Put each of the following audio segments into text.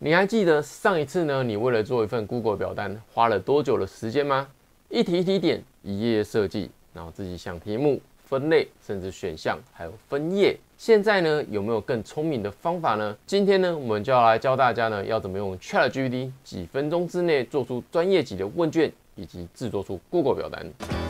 你还记得上一次呢？你为了做一份 Google 表单花了多久的时间吗？一题一题点，一页设计，然后自己想题目、分类，甚至选项，还有分页。现在呢，有没有更聪明的方法呢？今天呢，我们就要来教大家呢，要怎么用 ChatGPT 几分钟之内做出专业级的问卷，以及制作出 Google 表单。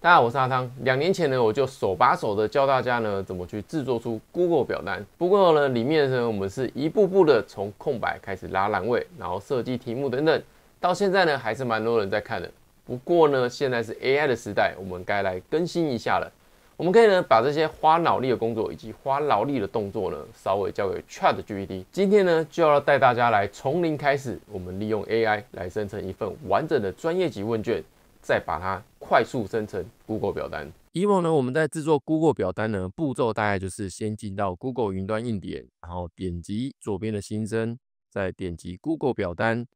大家好，我是阿汤。两年前呢，我就手把手的教大家呢，怎么去制作出 Google 表单。不过呢，里面呢，我们是一步步的从空白开始拉栏位，然后设计题目等等。到现在呢，还是蛮多人在看的。不过呢，现在是 AI 的时代，我们该来更新一下了。我们可以呢，把这些花脑力的工作以及花脑力的动作呢，稍微交给 Chat GPT。今天呢，就要带大家来从零开始，我们利用 AI 来生成一份完整的专业级问卷。再把它快速生成 Google 表单。以往呢，我们在制作 Google 表单呢，步骤大概就是先进到 Google 云端硬点，然后点击左边的新增，再点击 Google 表单。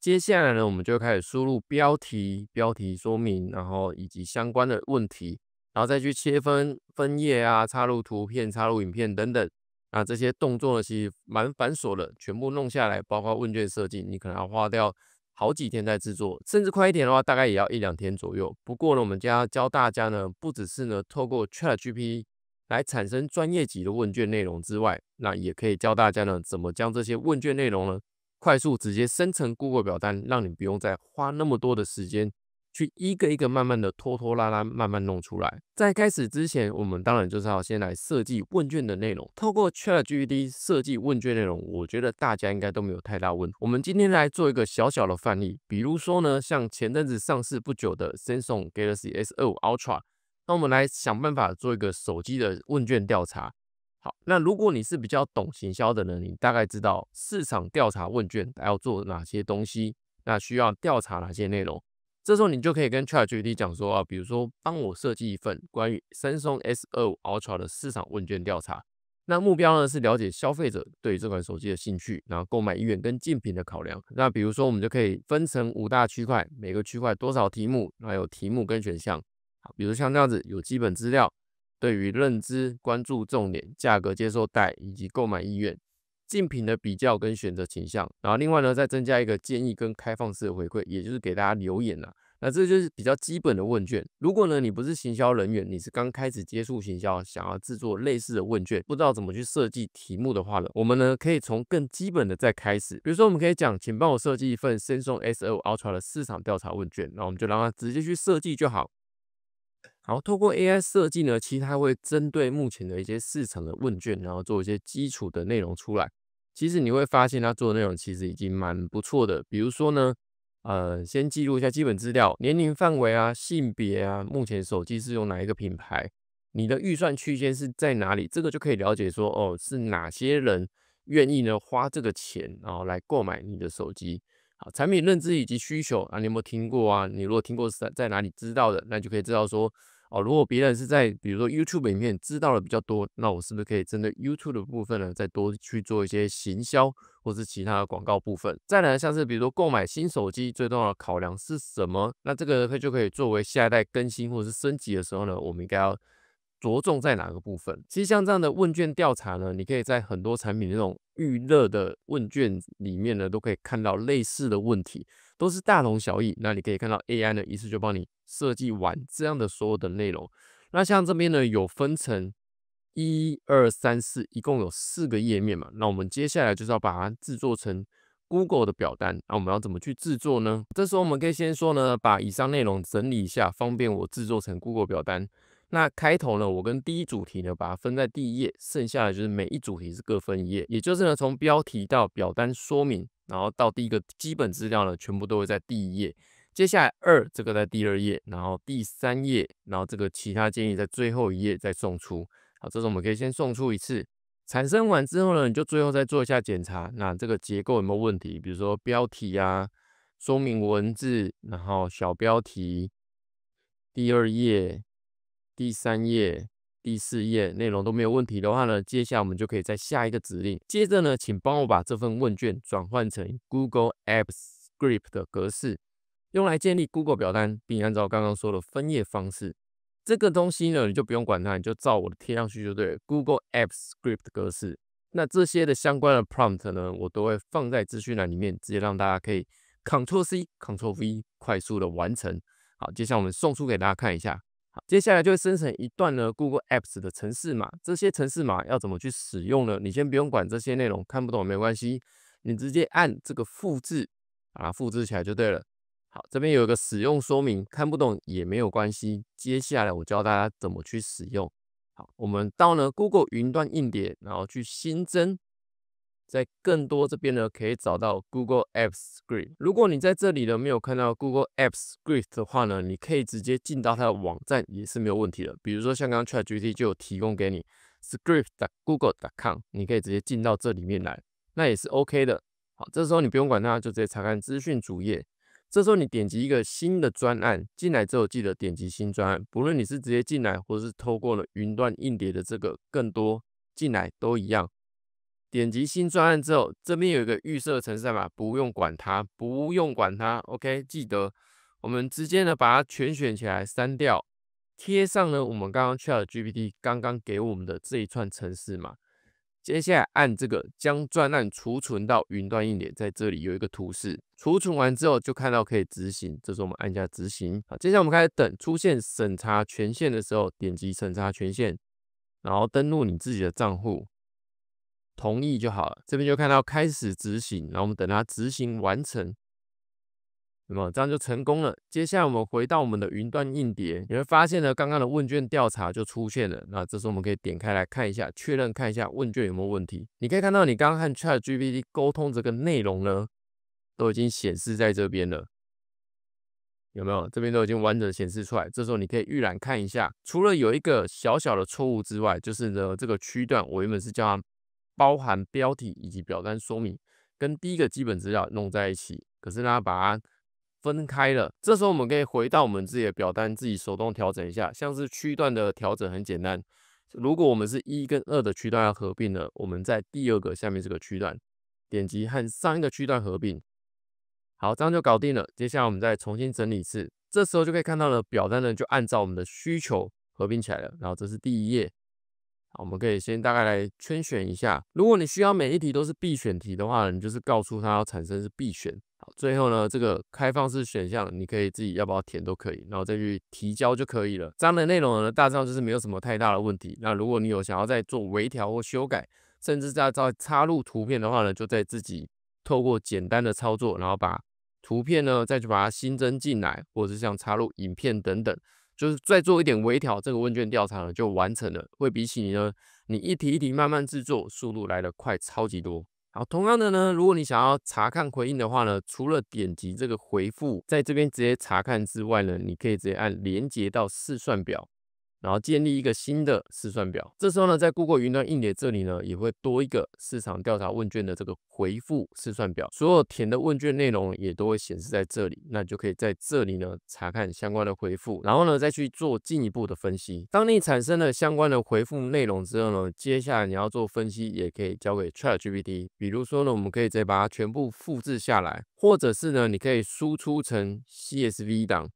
接下来呢，我们就开始输入标题、标题说明，然后以及相关的问题，然后再去切分分页啊，插入图片、插入影片等等。那这些动作呢，其实蛮繁琐的，全部弄下来，包括问卷设计，你可能要花掉。好几天在制作，甚至快一点的话，大概也要一两天左右。不过呢，我们将教大家呢，不只是呢透过 Chat GPT 来产生专业级的问卷内容之外，那也可以教大家呢，怎么将这些问卷内容呢，快速直接生成 Google 表单，让你不用再花那么多的时间。去一个一个慢慢的拖拖拉拉，慢慢弄出来。在开始之前，我们当然就是要先来设计问卷的内容。透过 ChatGPT 设计问卷内容，我觉得大家应该都没有太大问题。我们今天来做一个小小的范例，比如说呢，像前阵子上市不久的 Samsung Galaxy S25 Ultra，那我们来想办法做一个手机的问卷调查。好，那如果你是比较懂行销的人，你大概知道市场调查问卷要做哪些东西，那需要调查哪些内容？这时候你就可以跟 ChatGPT 讲说啊，比如说帮我设计一份关于 Samsung S25 Ultra 的市场问卷调查，那目标呢是了解消费者对这款手机的兴趣，然后购买意愿跟竞品的考量。那比如说我们就可以分成五大区块，每个区块多少题目，还有题目跟选项。好，比如像这样子，有基本资料、对于认知、关注重点、价格接受带以及购买意愿。竞品的比较跟选择倾向，然后另外呢，再增加一个建议跟开放式的回馈，也就是给大家留言了。那这就是比较基本的问卷。如果呢，你不是行销人员，你是刚开始接触行销，想要制作类似的问卷，不知道怎么去设计题目的话呢，我们呢可以从更基本的再开始。比如说，我们可以讲，请帮我设计一份 s a m S L Ultra 的市场调查问卷，那我们就让他直接去设计就好。好，通过 AI 设计呢，其实它会针对目前的一些市场的问卷，然后做一些基础的内容出来。其实你会发现，他做的内容其实已经蛮不错的。比如说呢，呃，先记录一下基本资料，年龄范围啊，性别啊，目前手机是用哪一个品牌，你的预算区间是在哪里，这个就可以了解说哦，是哪些人愿意呢花这个钱，然后来购买你的手机。好，产品认知以及需求啊，你有没有听过啊？你如果听过，在在哪里知道的，那就可以知道说。哦，如果别人是在比如说 YouTube 里面知道的比较多，那我是不是可以针对 YouTube 的部分呢，再多去做一些行销或是其他的广告部分？再来，像是比如说购买新手机最重要的考量是什么？那这个可就可以作为下一代更新或者是升级的时候呢，我们应该要。着重在哪个部分？其实像这样的问卷调查呢，你可以在很多产品那种预热的问卷里面呢，都可以看到类似的问题，都是大同小异。那你可以看到 AI 呢，一次就帮你设计完这样的所有的内容。那像这边呢，有分成一二三四，一共有四个页面嘛。那我们接下来就是要把它制作成 Google 的表单。那我们要怎么去制作呢？这时候我们可以先说呢，把以上内容整理一下，方便我制作成 Google 表单。那开头呢？我跟第一主题呢，把它分在第一页，剩下的就是每一主题是各分一页，也就是呢，从标题到表单说明，然后到第一个基本资料呢，全部都会在第一页。接下来二这个在第二页，然后第三页，然后这个其他建议在最后一页再送出。好，这是我们可以先送出一次，产生完之后呢，你就最后再做一下检查，那这个结构有没有问题？比如说标题啊，说明文字，然后小标题，第二页。第三页、第四页内容都没有问题的话呢，接下来我们就可以在下一个指令。接着呢，请帮我把这份问卷转换成 Google Apps Script 的格式，用来建立 Google 表单，并按照刚刚说的分页方式。这个东西呢，你就不用管它，你就照我的贴上去就对。Google Apps Script 的格式。那这些的相关的 prompt 呢，我都会放在资讯栏里面，直接让大家可以 c t r l C、c t r l V 快速的完成。好，接下来我们送出给大家看一下。好，接下来就会生成一段呢 Google Apps 的城市码，这些城市码要怎么去使用呢？你先不用管这些内容，看不懂没关系，你直接按这个复制，把它复制起来就对了。好，这边有一个使用说明，看不懂也没有关系。接下来我教大家怎么去使用。好，我们到呢 Google 云端硬碟，然后去新增。在更多这边呢，可以找到 Google Apps Script。如果你在这里呢没有看到 Google Apps Script 的话呢，你可以直接进到它的网站也是没有问题的。比如说像刚刚 ChatGPT 就有提供给你 script.google.com，你可以直接进到这里面来，那也是 OK 的。好，这时候你不用管它，就直接查看资讯主页。这时候你点击一个新的专案，进来之后记得点击新专案。不论你是直接进来，或者是通过了云端硬碟的这个更多进来都一样。点击新专案之后，这边有一个预设程式码，不用管它，不用管它。OK，记得我们直接呢把它全选起来，删掉，贴上呢我们刚刚去的 GPT 刚刚给我们的这一串程式码。接下来按这个将专案储存到云端硬点，在这里有一个图示，储存完之后就看到可以执行，这时候我们按下执行。好，接下来我们开始等出现审查权限的时候，点击审查权限，然后登录你自己的账户。同意就好了，这边就看到开始执行，然后我们等它执行完成，那么这样就成功了。接下来我们回到我们的云端硬碟，你会发现呢，刚刚的问卷调查就出现了。那这时候我们可以点开来看一下，确认看一下问卷有没有问题。你可以看到你刚和 ChatGPT 沟通这个内容呢，都已经显示在这边了，有没有？这边都已经完整显示出来。这时候你可以预览看一下，除了有一个小小的错误之外，就是呢这个区段我原本是叫它。包含标题以及表单说明，跟第一个基本资料弄在一起。可是呢，把它分开了。这时候我们可以回到我们自己的表单，自己手动调整一下，像是区段的调整很简单。如果我们是一跟二的区段要合并了，我们在第二个下面这个区段点击和上一个区段合并，好，这样就搞定了。接下来我们再重新整理一次，这时候就可以看到了，表单呢就按照我们的需求合并起来了。然后这是第一页。我们可以先大概来圈选一下。如果你需要每一题都是必选题的话，你就是告诉他要产生是必选。好，最后呢，这个开放式选项你可以自己要不要填都可以，然后再去提交就可以了。这样的内容呢，大致上就是没有什么太大的问题。那如果你有想要再做微调或修改，甚至再再插入图片的话呢，就在自己透过简单的操作，然后把图片呢再去把它新增进来，或者是像插入影片等等。就是再做一点微调，这个问卷调查呢就完成了。会比起你呢，你一题一题慢慢制作，速度来的快，超级多。好，同样的呢，如果你想要查看回应的话呢，除了点击这个回复，在这边直接查看之外呢，你可以直接按连接到试算表。然后建立一个新的试算表，这时候呢，在 Google 云端硬表这里呢，也会多一个市场调查问卷的这个回复试算表，所有填的问卷内容也都会显示在这里，那就可以在这里呢查看相关的回复，然后呢再去做进一步的分析。当你产生了相关的回复内容之后呢，接下来你要做分析，也可以交给 ChatGPT。比如说呢，我们可以再把它全部复制下来，或者是呢，你可以输出成 CSV 档。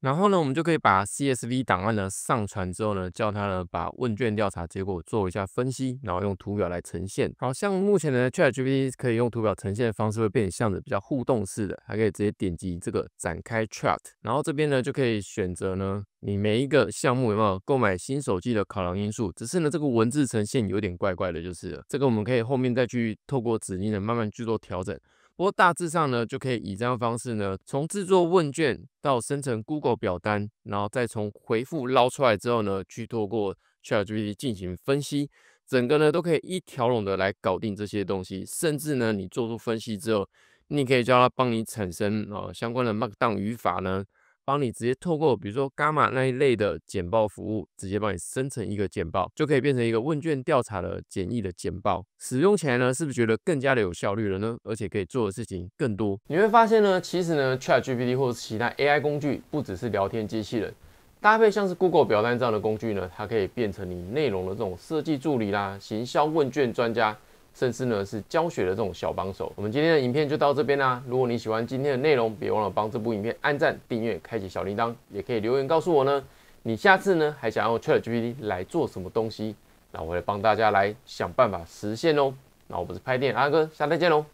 然后呢，我们就可以把 CSV 档案呢上传之后呢，叫它呢把问卷调查结果做一下分析，然后用图表来呈现。好像目前的 c h a t GPT 可以用图表呈现的方式会变，样子比较互动式的，还可以直接点击这个展开 Chart，然后这边呢就可以选择呢你每一个项目有没有购买新手机的考量因素。只是呢这个文字呈现有点怪怪的，就是这个我们可以后面再去透过指令呢慢慢去做调整。不过大致上呢，就可以以这样方式呢，从制作问卷到生成 Google 表单，然后再从回复捞出来之后呢，去透过 ChatGPT 进行分析，整个呢都可以一条龙的来搞定这些东西。甚至呢，你做出分析之后，你可以叫它帮你产生啊相关的 Markdown 语法呢。帮你直接透过比如说伽马那一类的简报服务，直接帮你生成一个简报，就可以变成一个问卷调查的简易的简报。使用起来呢，是不是觉得更加的有效率了呢？而且可以做的事情更多。你会发现呢，其实呢，ChatGPT 或者是其他 AI 工具，不只是聊天机器人，搭配像是 Google 表单这样的工具呢，它可以变成你内容的这种设计助理啦，行销问卷专家。甚至呢是教学的这种小帮手。我们今天的影片就到这边啦。如果你喜欢今天的内容，别忘了帮这部影片按赞、订阅、开启小铃铛，也可以留言告诉我呢。你下次呢还想用 ChatGPT 来做什么东西？那我会帮大家来想办法实现哦。那我是拍电影阿哥，下次见喽，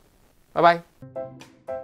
拜拜。